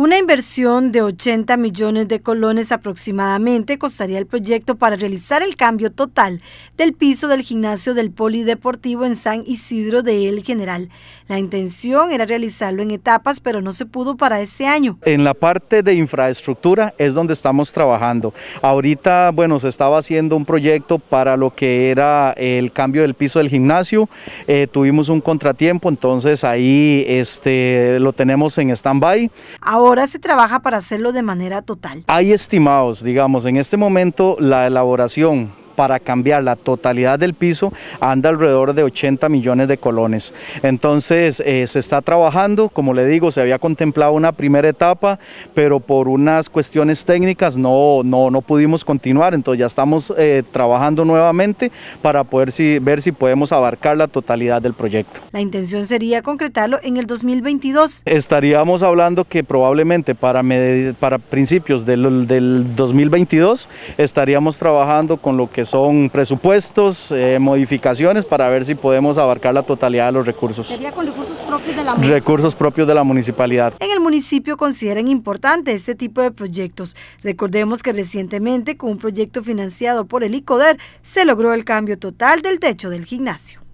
Una inversión de 80 millones de colones aproximadamente costaría el proyecto para realizar el cambio total del piso del gimnasio del Polideportivo en San Isidro de El General. La intención era realizarlo en etapas, pero no se pudo para este año. En la parte de infraestructura es donde estamos trabajando. Ahorita, bueno, se estaba haciendo un proyecto para lo que era el cambio del piso del gimnasio. Eh, tuvimos un contratiempo, entonces ahí este, lo tenemos en stand-by ahora se trabaja para hacerlo de manera total? Hay estimados, digamos, en este momento la elaboración para cambiar la totalidad del piso anda alrededor de 80 millones de colones. Entonces eh, se está trabajando, como le digo, se había contemplado una primera etapa, pero por unas cuestiones técnicas no, no, pudimos continuar, entonces ya estamos eh, trabajando nuevamente para poder ver si podemos abarcar la totalidad del proyecto. La intención sería concretarlo en el 2022. Estaríamos hablando que probablemente para, principios del, del 2022 estaríamos trabajando con lo que pues, son presupuestos, eh, modificaciones para ver si podemos abarcar la totalidad de los recursos. con recursos propios de la Recursos propios de la municipalidad. En el municipio consideran importante este tipo de proyectos. Recordemos que recientemente con un proyecto financiado por el ICODER se logró el cambio total del techo del gimnasio.